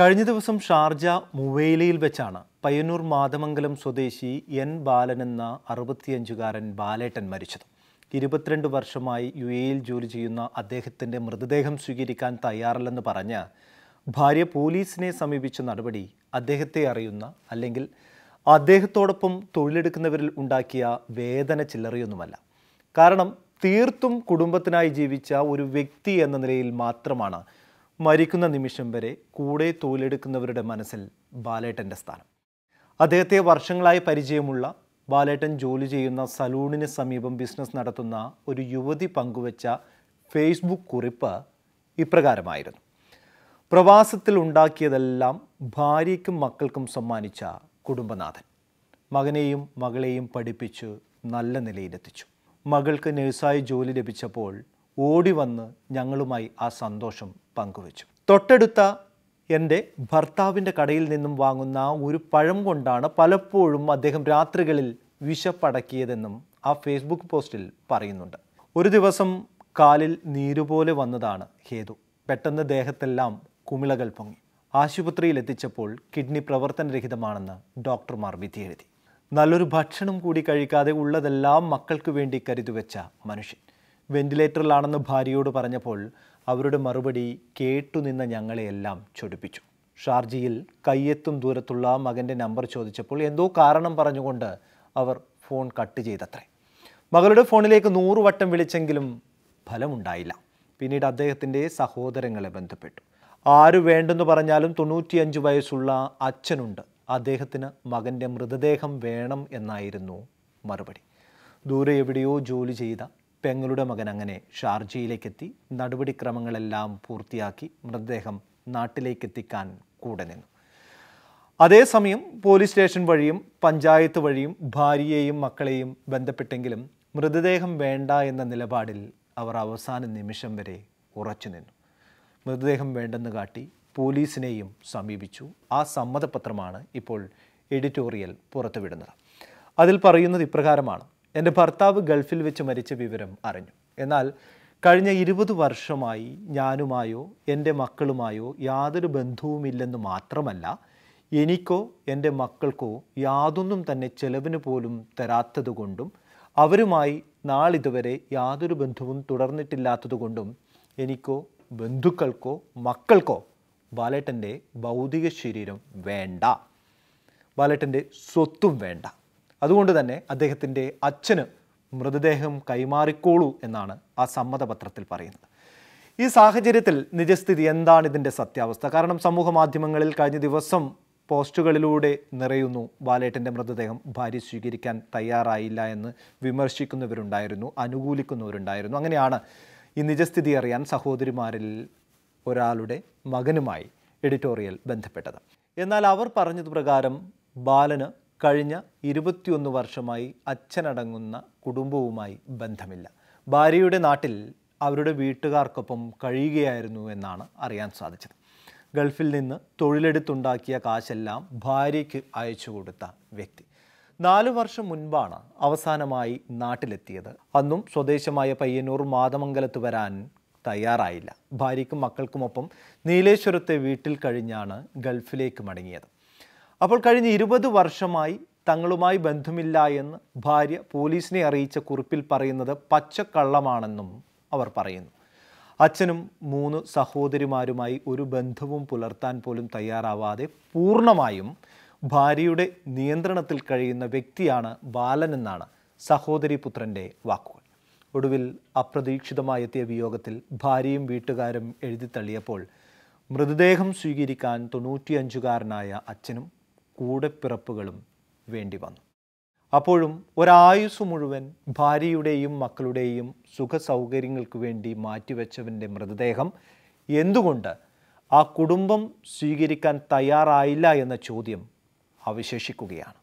കഴിഞ്ഞ ദിവസം ഷാർജ മുവേലിയിൽ വെച്ചാണ് പയ്യന്നൂർ മാതമംഗലം സ്വദേശി എൻ ബാലൻ എന്ന അറുപത്തിയഞ്ചുകാരൻ ബാലേട്ടൻ മരിച്ചത് ഇരുപത്തിരണ്ട് വർഷമായി യു എയിൽ ജോലി ചെയ്യുന്ന അദ്ദേഹത്തിൻ്റെ മൃതദേഹം സ്വീകരിക്കാൻ തയ്യാറല്ലെന്ന് പറഞ്ഞ് ഭാര്യ പോലീസിനെ സമീപിച്ച നടപടി അദ്ദേഹത്തെ അറിയുന്ന അല്ലെങ്കിൽ അദ്ദേഹത്തോടൊപ്പം തൊഴിലെടുക്കുന്നവരിൽ ഉണ്ടാക്കിയ വേദന ചില്ലറിയൊന്നുമല്ല കാരണം തീർത്തും കുടുംബത്തിനായി ജീവിച്ച ഒരു വ്യക്തി എന്ന നിലയിൽ മാത്രമാണ് മരിക്കുന്ന നിമിഷം വരെ കൂടെ തോലെടുക്കുന്നവരുടെ മനസ്സിൽ ബാലേട്ടൻ്റെ സ്ഥാനം അദ്ദേഹത്തെ വർഷങ്ങളായി പരിചയമുള്ള ബാലേട്ടൻ ജോലി ചെയ്യുന്ന സലൂണിന് സമീപം ബിസിനസ് നടത്തുന്ന ഒരു യുവതി പങ്കുവച്ച ഫേസ്ബുക്ക് കുറിപ്പ് ഇപ്രകാരമായിരുന്നു പ്രവാസത്തിൽ ഉണ്ടാക്കിയതെല്ലാം ഭാര്യയ്ക്കും മക്കൾക്കും സമ്മാനിച്ച കുടുംബനാഥൻ മകനെയും മകളെയും പഠിപ്പിച്ച് നല്ല നിലയിലെത്തിച്ചു മകൾക്ക് നഴ്സായി ജോലി ലഭിച്ചപ്പോൾ ഓടി വന്ന് ഞങ്ങളുമായി ആ സന്തോഷം പങ്കുവച്ചു തൊട്ടടുത്ത എൻ്റെ ഭർത്താവിൻ്റെ കടയിൽ നിന്നും വാങ്ങുന്ന ഒരു പഴം കൊണ്ടാണ് പലപ്പോഴും അദ്ദേഹം രാത്രികളിൽ വിശപ്പടക്കിയതെന്നും ആ ഫേസ്ബുക്ക് പോസ്റ്റിൽ പറയുന്നുണ്ട് ഒരു ദിവസം കാലിൽ നീരുപോലെ വന്നതാണ് ഹേതു പെട്ടെന്ന് ദേഹത്തെല്ലാം കുമിളകൾ പൊങ്ങി ആശുപത്രിയിൽ എത്തിച്ചപ്പോൾ കിഡ്നി പ്രവർത്തനരഹിതമാണെന്ന് ഡോക്ടർമാർ വിധിയെഴുതി നല്ലൊരു ഭക്ഷണം കൂടി കഴിക്കാതെ ഉള്ളതെല്ലാം മക്കൾക്ക് വേണ്ടി കരുതുവെച്ച മനുഷ്യൻ വെന്റിലേറ്ററിലാണെന്ന് ഭാര്യയോട് പറഞ്ഞപ്പോൾ അവരുടെ മറുപടി കേട്ടുനിന്ന ഞങ്ങളെയെല്ലാം ചൊടിപ്പിച്ചു ഷാർജിയിൽ കയ്യെത്തും ദൂരത്തുള്ള മകൻ്റെ നമ്പർ ചോദിച്ചപ്പോൾ എന്തോ കാരണം പറഞ്ഞുകൊണ്ട് അവർ ഫോൺ കട്ട് ചെയ്തത്രേ മകളുടെ ഫോണിലേക്ക് നൂറ് വട്ടം വിളിച്ചെങ്കിലും ഫലമുണ്ടായില്ല പിന്നീട് അദ്ദേഹത്തിൻ്റെ സഹോദരങ്ങളെ ബന്ധപ്പെട്ടു ആര് വേണ്ടെന്ന് പറഞ്ഞാലും തൊണ്ണൂറ്റിയഞ്ച് വയസ്സുള്ള അച്ഛനുണ്ട് അദ്ദേഹത്തിന് മകൻ്റെ മൃതദേഹം വേണം എന്നായിരുന്നു മറുപടി ദൂരെ എവിടെയോ ജോലി ചെയ്ത പെങ്ങളുടെ മകൻ അങ്ങനെ ഷാർജയിലേക്കെത്തി നടപടിക്രമങ്ങളെല്ലാം പൂർത്തിയാക്കി മൃതദേഹം നാട്ടിലേക്കെത്തിക്കാൻ കൂടെ നിന്നു അതേസമയം പോലീസ് സ്റ്റേഷൻ വഴിയും പഞ്ചായത്ത് വഴിയും ഭാര്യയെയും മക്കളെയും ബന്ധപ്പെട്ടെങ്കിലും മൃതദേഹം വേണ്ട എന്ന നിലപാടിൽ അവർ അവസാന നിമിഷം വരെ ഉറച്ചു നിന്നു മൃതദേഹം വേണ്ടെന്ന് കാട്ടി പോലീസിനെയും സമീപിച്ചു ആ സമ്മതപത്രമാണ് ഇപ്പോൾ എഡിറ്റോറിയൽ പുറത്തുവിടുന്നത് അതിൽ പറയുന്നത് ഇപ്രകാരമാണ് എൻ്റെ ഭർത്താവ് ഗൾഫിൽ വെച്ച് മരിച്ച വിവരം അറിഞ്ഞു എന്നാൽ കഴിഞ്ഞ ഇരുപത് വർഷമായി ഞാനുമായോ എൻ്റെ മക്കളുമായോ യാതൊരു ബന്ധവുമില്ലെന്ന് മാത്രമല്ല എനിക്കോ എൻ്റെ മക്കൾക്കോ യാതൊന്നും തന്നെ ചെലവിന് പോലും തരാത്തതുകൊണ്ടും അവരുമായി നാളിതുവരെ യാതൊരു ബന്ധവും തുടർന്നിട്ടില്ലാത്തതുകൊണ്ടും എനിക്കോ ബന്ധുക്കൾക്കോ മക്കൾക്കോ ബാലേട്ടൻ്റെ ഭൗതിക ശരീരം വേണ്ട ബാലേട്ടൻ്റെ സ്വത്തും വേണ്ട അതുകൊണ്ട് തന്നെ അദ്ദേഹത്തിൻ്റെ അച്ഛന് മൃതദേഹം കൈമാറിക്കോളൂ എന്നാണ് ആ സമ്മതപത്രത്തിൽ പറയുന്നത് ഈ സാഹചര്യത്തിൽ നിജസ്ഥിതി എന്താണ് ഇതിൻ്റെ സത്യാവസ്ഥ കാരണം സമൂഹ മാധ്യമങ്ങളിൽ കഴിഞ്ഞ ദിവസം പോസ്റ്റുകളിലൂടെ നിറയുന്നു ബാലേട്ടൻ്റെ മൃതദേഹം ഭാര്യ സ്വീകരിക്കാൻ തയ്യാറായില്ല എന്ന് വിമർശിക്കുന്നവരുണ്ടായിരുന്നു അനുകൂലിക്കുന്നവരുണ്ടായിരുന്നു അങ്ങനെയാണ് ഈ നിജസ്ഥിതി അറിയാൻ സഹോദരിമാരിൽ ഒരാളുടെ മകനുമായി എഡിറ്റോറിയൽ ബന്ധപ്പെട്ടത് എന്നാൽ അവർ പറഞ്ഞത് പ്രകാരം ബാലന് കഴിഞ്ഞ ഇരുപത്തിയൊന്ന് വർഷമായി അച്ഛനടങ്ങുന്ന കുടുംബവുമായി ബന്ധമില്ല ഭാര്യയുടെ നാട്ടിൽ അവരുടെ വീട്ടുകാർക്കൊപ്പം കഴിയുകയായിരുന്നു എന്നാണ് അറിയാൻ സാധിച്ചത് ഗൾഫിൽ നിന്ന് തൊഴിലെടുത്തുണ്ടാക്കിയ കാശെല്ലാം ഭാര്യയ്ക്ക് അയച്ചു കൊടുത്ത വ്യക്തി നാലു വർഷം മുൻപാണ് അവസാനമായി നാട്ടിലെത്തിയത് അന്നും സ്വദേശമായ പയ്യന്നൂർ മാതമംഗലത്ത് വരാൻ തയ്യാറായില്ല ഭാര്യയ്ക്കും മക്കൾക്കുമൊപ്പം നീലേശ്വരത്തെ വീട്ടിൽ കഴിഞ്ഞാണ് ഗൾഫിലേക്ക് മടങ്ങിയത് അപ്പോൾ കഴിഞ്ഞ ഇരുപത് വർഷമായി തങ്ങളുമായി ബന്ധമില്ല എന്ന് ഭാര്യ പോലീസിനെ അറിയിച്ച കുറിപ്പിൽ പറയുന്നത് പച്ചക്കള്ളമാണെന്നും അവർ പറയുന്നു അച്ഛനും മൂന്ന് സഹോദരിമാരുമായി ഒരു ബന്ധവും പുലർത്താൻ പോലും തയ്യാറാവാതെ പൂർണ്ണമായും ഭാര്യയുടെ നിയന്ത്രണത്തിൽ കഴിയുന്ന വ്യക്തിയാണ് ബാലനെന്നാണ് സഹോദരി പുത്രൻ്റെ വാക്കുകൾ ഒടുവിൽ അപ്രതീക്ഷിതമായി എത്തിയ വിയോഗത്തിൽ ഭാര്യയും വീട്ടുകാരും എഴുതി തള്ളിയപ്പോൾ മൃതദേഹം സ്വീകരിക്കാൻ തൊണ്ണൂറ്റിയഞ്ചുകാരനായ അച്ഛനും കൂടെപ്പിറപ്പുകളും വേണ്ടി വന്നു അപ്പോഴും ഒരായുസ് മുഴുവൻ ഭാര്യയുടെയും മക്കളുടെയും സുഖസൗകര്യങ്ങൾക്ക് വേണ്ടി മാറ്റിവെച്ചവൻ്റെ മൃതദേഹം എന്തുകൊണ്ട് ആ കുടുംബം സ്വീകരിക്കാൻ തയ്യാറായില്ല എന്ന ചോദ്യം അവശേഷിക്കുകയാണ്